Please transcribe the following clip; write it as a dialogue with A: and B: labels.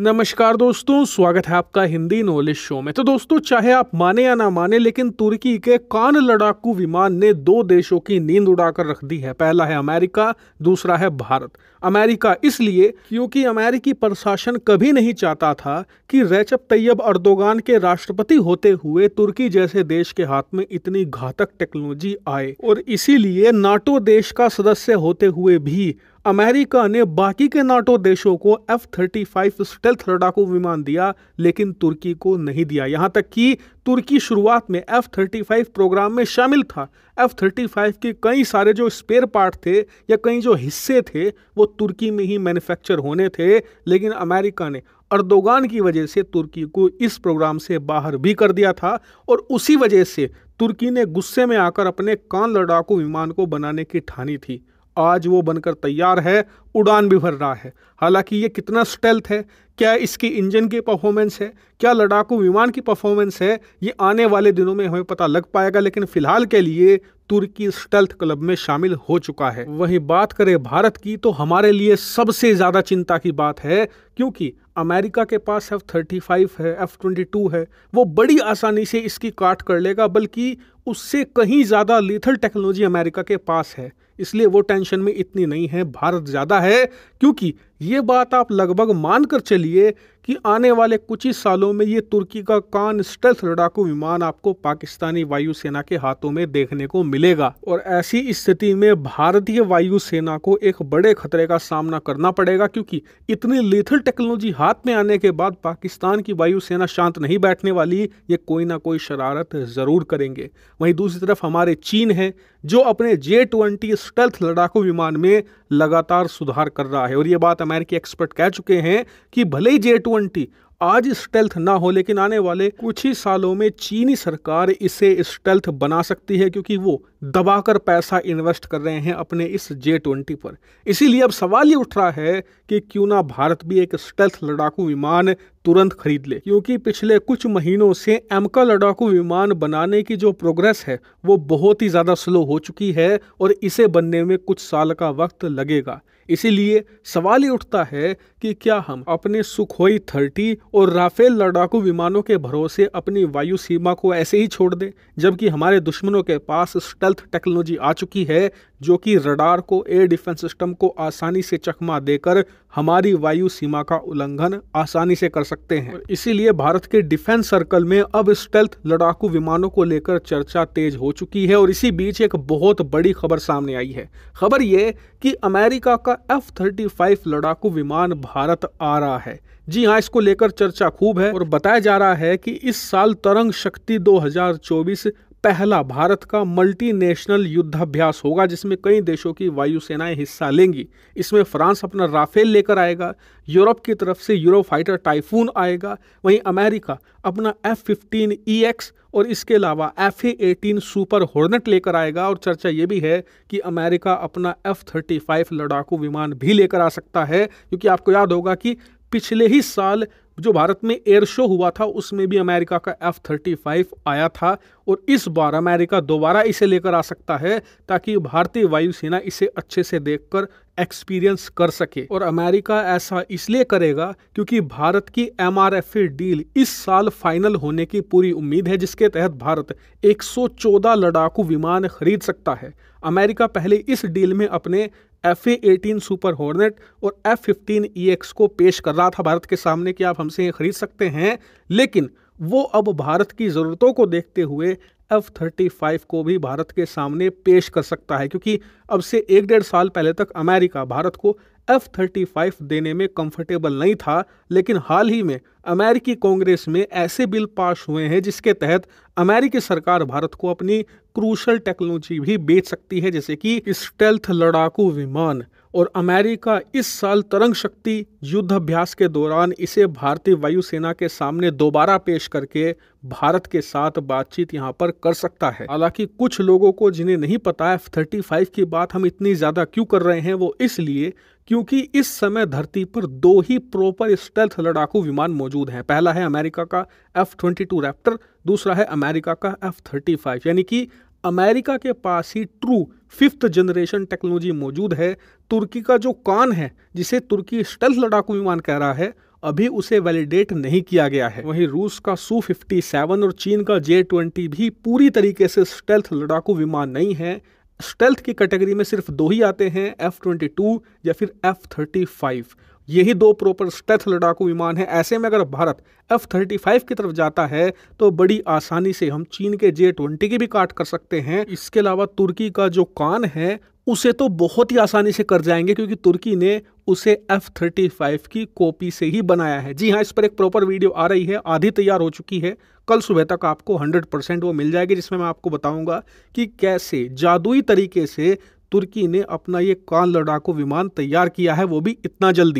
A: नमस्कार दोस्तों स्वागत है आपका हिंदी नॉलेज शो में तो दोस्तों चाहे आप माने या ना माने लेकिन तुर्की के कान लड़ाकू विमान ने दो देशों की नींद उड़ाकर रख दी है पहला है अमेरिका दूसरा है भारत अमेरिका इसलिए क्योंकि अमेरिकी प्रशासन कभी नहीं चाहता था कि रैचब तैयब अर्दोगान के राष्ट्रपति होते हुए तुर्की जैसे देश के हाथ में इतनी घातक टेक्नोलॉजी आए और इसीलिए नाटो देश का सदस्य होते हुए भी अमेरिका ने बाकी के नाटो देशों को एफ थर्टी फाइव स्टेल्थ लड़ाकू विमान दिया लेकिन तुर्की को नहीं दिया यहाँ तक कि तुर्की शुरुआत में एफ थर्टी फाइव प्रोग्राम में शामिल था एफ थर्टी फाइव के कई सारे जो स्पेयर पार्ट थे या कई जो हिस्से थे वो तुर्की में ही मैन्युफैक्चर होने थे लेकिन अमेरिका ने अर्दोगान की वजह से तुर्की को इस प्रोग्राम से बाहर भी कर दिया था और उसी वजह से तुर्की ने गुस्से में आकर अपने कान लड़ाकू विमान को बनाने की ठानी थी आज वो बनकर तैयार है उड़ान भी भर रहा है हालांकि ये कितना स्टेल्थ है क्या इसकी इंजन की परफॉर्मेंस है क्या लड़ाकू विमान की परफॉर्मेंस है ये आने वाले दिनों में हमें पता लग पाएगा लेकिन फिलहाल के लिए तुर्की स्टेल्थ क्लब में शामिल हो चुका है वहीं बात करें भारत की तो हमारे लिए सबसे ज़्यादा चिंता की बात है क्योंकि अमेरिका के पास एफ थर्टी फाइव है एफ ट्वेंटी टू है वो बड़ी आसानी से इसकी काट कर लेगा बल्कि उससे कहीं ज़्यादा लीथल टेक्नोलॉजी अमेरिका के पास है इसलिए वो टेंशन में इतनी नहीं है भारत ज़्यादा है क्योंकि ये बात आप लगभग मानकर चलिए कि आने वाले कुछ ही सालों में ये तुर्की का कान स्टेल्थ लड़ाकू विमान आपको पाकिस्तानी वायुसेना के हाथों में देखने को मिलेगा और ऐसी स्थिति में भारतीय वायुसेना को एक बड़े खतरे का सामना करना पड़ेगा क्योंकि इतनी लेथल टेक्नोलॉजी हाथ में आने के बाद पाकिस्तान की वायुसेना शांत नहीं बैठने वाली ये कोई ना कोई शरारत ज़रूर करेंगे वहीं दूसरी तरफ हमारे चीन है जो अपने जे ट्वेंटी स्टेल्थ लड़ाकू विमान में लगातार सुधार कर रहा है और ये बात अमेरिकी एक्सपर्ट कह चुके हैं कि भले ही जे ट्वेंटी आज स्टेल्थ ना हो लेकिन आने वाले कुछ ही सालों में चीनी सरकार इसे स्टेल्थ बना सकती है क्योंकि वो दबाकर पैसा इन्वेस्ट कर रहे हैं अपने इस जे ट्वेंटी पर इसीलिए अब सवाल ये उठ रहा है कि क्यों ना भारत भी एक स्टेल्थ लड़ाकू विमान तुरंत खरीद ले क्योंकि पिछले कुछ महीनों से एमका लड़ाकू विमान बनाने की जो प्रोग्रेस है वो बहुत ही ज़्यादा स्लो हो चुकी है और इसे बनने में कुछ साल का वक्त लगेगा इसीलिए सवाल ये उठता है कि क्या हम अपने सुखोई थर्टी और राफेल लड़ाकू विमानों के भरोसे अपनी वायु सीमा को ऐसे ही छोड़ दें जबकि हमारे दुश्मनों के पास स्टेल्थ टेक्नोलॉजी आ चुकी है जो कि रडार को एयर डिफेंस सिस्टम को आसानी से चकमा देकर हमारी वायु सीमा का उल्लंघन आसानी से कर सकते हैं इसीलिए भारत के डिफेंस सर्कल में अब स्टेल्थ लड़ाकू विमानों को लेकर चर्चा तेज हो चुकी है और इसी बीच एक बहुत बड़ी खबर सामने आई है खबर ये कि अमेरिका का एफ थर्टी फाइव लड़ाकू विमान भारत आ रहा है जी हाँ इसको लेकर चर्चा खूब है और बताया जा रहा है कि इस साल तरंग शक्ति 2024 पहला भारत का मल्टीनेशनल युद्धाभ्यास होगा जिसमें कई देशों की वायुसेनाएं हिस्सा लेंगी इसमें फ्रांस अपना राफेल लेकर आएगा यूरोप की तरफ से यूरो फाइटर टाइफून आएगा वहीं अमेरिका अपना एफ फिफ्टीन ई एक्स और इसके अलावा F A eighteen super hornet लेकर आएगा और चर्चा ये भी है कि अमेरिका अपना एफ थर्टी फाइव लड़ाकू विमान भी लेकर आ सकता है क्योंकि आपको याद होगा कि पिछले ही साल जो भारत में एयर शो हुआ था उसमें भी अमेरिका का एफ थर्टी फाइव आया था और इस बार अमेरिका दोबारा इसे लेकर आ सकता है ताकि भारतीय वायुसेना इसे अच्छे से देखकर एक्सपीरियंस कर सके और अमेरिका ऐसा इसलिए करेगा क्योंकि भारत की M R F A deal इस साल फाइनल होने की पूरी उम्मीद है जिसके तहत भारत 114 लड़ाकू विमान खरीद सकता है अमेरिका पहले इस डील में अपने F A eighteen super hornet और एफ फिफ्टीन ई एक्स को पेश कर रहा था भारत के सामने कि आप हमसे ये खरीद सकते हैं लेकिन वो अब भारत की ज़रूरतों को देखते हुए एफ थर्टी फाइव को भी भारत के सामने पेश कर सकता है क्योंकि अब से एक डेढ़ साल पहले तक अमेरिका भारत को एफ थर्टी फाइव देने में कंफर्टेबल नहीं था लेकिन हाल ही में अमेरिकी कांग्रेस में ऐसे बिल पास हुए हैं जिसके तहत अमेरिकी सरकार भारत को अपनी क्रूशल टेक्नोलॉजी भी बेच सकती है जैसे कि स्टेल्थ लड़ाकू विमान और अमेरिका इस साल तरंग शक्ति युद्ध अभ्यास के दौरान इसे भारतीय वायुसेना के सामने दोबारा पेश करके भारत के साथ बातचीत यहां पर कर सकता है हालांकि कुछ लोगों को जिन्हें नहीं पता एफ थर्टी फाइव की बात हम इतनी ज़्यादा क्यों कर रहे हैं वो इसलिए क्योंकि इस समय धरती पर दो ही प्रॉपर स्टेल्थ लड़ाकू विमान मौजूद हैं पहला है अमेरिका का एफ ट्वेंटी टू रैप्टर दूसरा है अमेरिका का एफ थर्टी फाइव यानी कि अमेरिका के पास ही ट्रू फिफ्थ जनरेशन टेक्नोलॉजी मौजूद है तुर्की का जो कान है जिसे तुर्की स्टेल्थ लड़ाकू विमान कह रहा है अभी उसे वैलिडेट नहीं किया गया है वहीं रूस का सू 57 और चीन का जे ट्वेंटी भी पूरी तरीके से स्टेल्थ लड़ाकू विमान नहीं है स्टेल्थ की कैटेगरी में सिर्फ दो ही आते हैं एफ ट्वेंटी टू या फिर एफ थर्टी फाइव यही दो प्रॉपर स्टेथ लड़ाकू विमान है ऐसे में अगर भारत एफ थर्टी फाइव की तरफ जाता है तो बड़ी आसानी से हम चीन के जे ट्वेंटी की भी काट कर सकते हैं इसके अलावा तुर्की का जो कान है उसे तो बहुत ही आसानी से कर जाएंगे क्योंकि तुर्की ने उसे एफ थर्टी फाइव की कॉपी से ही बनाया है जी हाँ इस पर एक प्रॉपर वीडियो आ रही है आधी तैयार हो चुकी है कल सुबह तक आपको हंड्रेड परसेंट वो मिल जाएगी जिसमें मैं आपको बताऊंगा कि कैसे जादुई तरीके से तुर्की ने अपना ये कान लड़ाकू विमान तैयार किया है वो भी इतना जल्दी